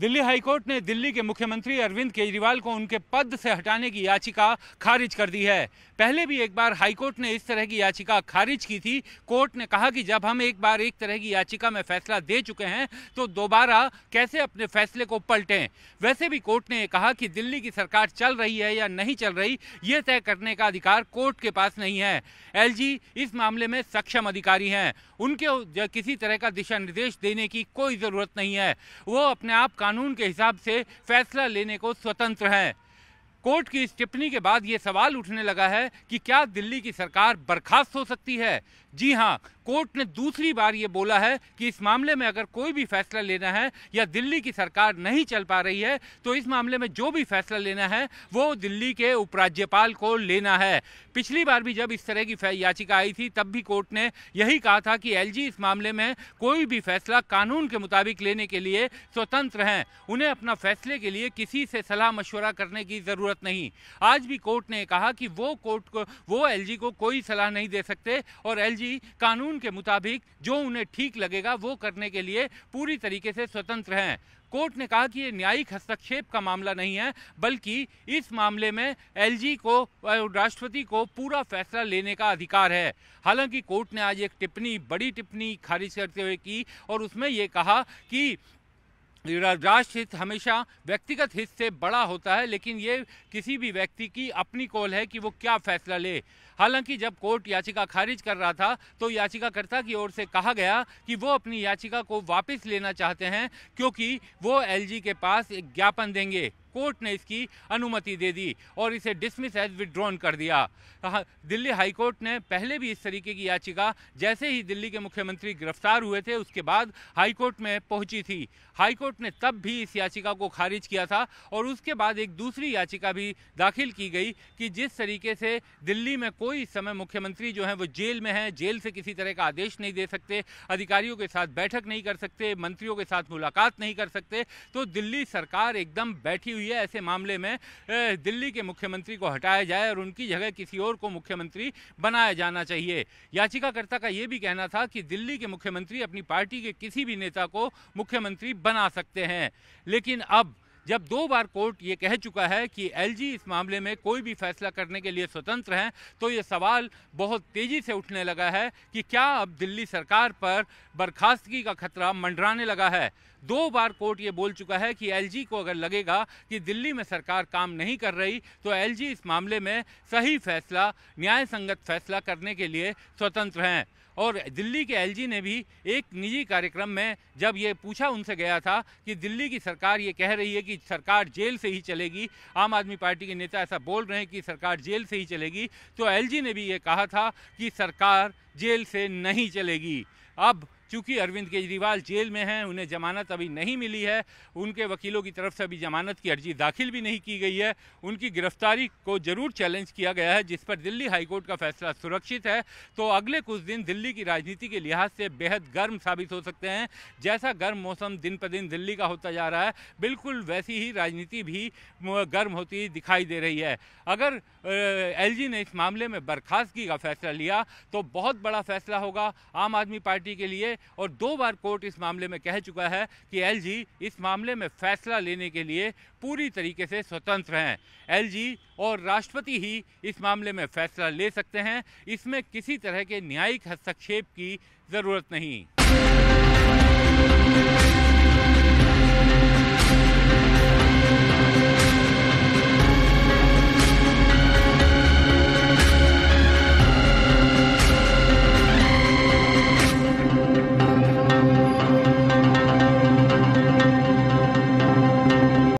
Delhi high court ने दिल्ली के मुख्यमंत्री अरविंद केजरीवाल को उनके पद से हटाने की याचिका खारिज कर दी है पहले भी एक बार हाईकोर्ट ने इस तरह की याचिका खारिज की थी कोर्ट ने कहा कि जब हम एक बार एक तरह की याचिका में फैसला दे चुके हैं तो दोबारा कैसे अपने फैसले को पलटें वैसे भी कोर्ट ने कहा कि दिल्ली की सरकार चल रही है या नहीं चल रही ये तय करने का अधिकार कोर्ट के पास नहीं है एल इस मामले में सक्षम अधिकारी हैं उनके किसी तरह का दिशा निर्देश देने की कोई ज़रूरत नहीं है वो अपने आप कानून के हिसाब से फैसला लेने को स्वतंत्र हैं कोर्ट की इस टिप्पणी के बाद ये सवाल उठने लगा है कि क्या दिल्ली की सरकार बर्खास्त हो सकती है जी हाँ कोर्ट ने दूसरी बार ये बोला है कि इस मामले में अगर कोई भी फैसला लेना है या दिल्ली की सरकार नहीं चल पा रही है तो इस मामले में जो भी फैसला लेना है वो दिल्ली के उपराज्यपाल को लेना है पिछली बार भी जब इस तरह की याचिका आई थी तब भी कोर्ट ने यही कहा था कि एल इस मामले में कोई भी फैसला कानून के मुताबिक लेने के लिए स्वतंत्र हैं उन्हें अपना फैसले के लिए किसी से सलाह मशवरा करने की ज़रूरत नहीं आज भी कोर्ट ने कहा कि वो कोर्ट को वो एल को कोई सलाह नहीं दे सकते और एल जी कानून के मुताबिक जो उन्हें ठीक लगेगा वो करने के लिए पूरी तरीके से स्वतंत्र हैं कोर्ट ने कहा कि ये न्यायिक हस्तक्षेप का मामला नहीं है बल्कि इस मामले में एलजी को राष्ट्रपति को पूरा फैसला लेने का अधिकार है हालांकि कोर्ट ने आज एक टिप्पणी बड़ी टिप्पणी खारिज करते हुए की और उसमें ये कहा कि राष्ट्र हित हमेशा व्यक्तिगत हित से बड़ा होता है लेकिन ये किसी भी व्यक्ति की अपनी कॉल है कि वो क्या फैसला ले हालांकि जब कोर्ट याचिका खारिज कर रहा था तो याचिकाकर्ता की ओर से कहा गया कि वो अपनी याचिका को वापस लेना चाहते हैं क्योंकि वो एलजी के पास एक ज्ञापन देंगे कोर्ट ने इसकी अनुमति दे दी और इसे डिसमिस एज विड्रॉन कर दिया दिल्ली हाईकोर्ट ने पहले भी इस तरीके की याचिका जैसे ही दिल्ली के मुख्यमंत्री गिरफ्तार हुए थे उसके बाद हाईकोर्ट में पहुंची थी हाईकोर्ट ने तब भी इस याचिका को खारिज किया था और उसके बाद एक दूसरी याचिका भी दाखिल की गई कि जिस तरीके से दिल्ली में कोई समय मुख्यमंत्री जो है वो जेल में है जेल से किसी तरह का आदेश नहीं दे सकते अधिकारियों के साथ बैठक नहीं कर सकते मंत्रियों के साथ मुलाकात नहीं कर सकते तो दिल्ली सरकार एकदम बैठी हुई हुई है ऐसे मामले में दिल्ली के मुख्यमंत्री को हटाया जाए और उनकी जगह किसी और को मुख्यमंत्री बनाया जाना चाहिए याचिकाकर्ता का यह भी कहना था कि दिल्ली के मुख्यमंत्री अपनी पार्टी के किसी भी नेता को मुख्यमंत्री बना सकते हैं लेकिन अब जब दो बार कोर्ट ये कह चुका है कि एलजी इस मामले में कोई भी फैसला करने के लिए स्वतंत्र हैं तो ये सवाल बहुत तेज़ी से उठने लगा है कि क्या अब दिल्ली सरकार पर बर्खास्तगी का खतरा मंडराने लगा है दो बार कोर्ट ये बोल चुका है कि एलजी को अगर लगेगा कि दिल्ली में सरकार काम नहीं कर रही तो एलजी इस मामले में सही फैसला न्याय संगत फैसला करने के लिए स्वतंत्र हैं और दिल्ली के एलजी ने भी एक निजी कार्यक्रम में जब ये पूछा उनसे गया था कि दिल्ली की सरकार ये कह रही है कि सरकार जेल से ही चलेगी आम आदमी पार्टी के नेता ऐसा बोल रहे हैं कि सरकार जेल से ही चलेगी तो एलजी ने भी ये कहा था कि सरकार जेल से नहीं चलेगी अब क्योंकि अरविंद केजरीवाल जेल में हैं उन्हें जमानत अभी नहीं मिली है उनके वकीलों की तरफ से अभी जमानत की अर्जी दाखिल भी नहीं की गई है उनकी गिरफ्तारी को जरूर चैलेंज किया गया है जिस पर दिल्ली हाईकोर्ट का फैसला सुरक्षित है तो अगले कुछ दिन दिल्ली की राजनीति के लिहाज से बेहद गर्म साबित हो सकते हैं जैसा गर्म मौसम दिन पर दिन दिल्ली का होता जा रहा है बिल्कुल वैसी ही राजनीति भी गर्म होती दिखाई दे रही है अगर एल ने इस मामले में बर्खास्तगी का फैसला लिया तो बहुत बड़ा फैसला होगा आम आदमी पार्टी के लिए और दो बार कोर्ट इस मामले में कह चुका है कि एलजी इस मामले में फैसला लेने के लिए पूरी तरीके से स्वतंत्र हैं एलजी और राष्ट्रपति ही इस मामले में फैसला ले सकते हैं इसमें किसी तरह के न्यायिक हस्तक्षेप की ज़रूरत नहीं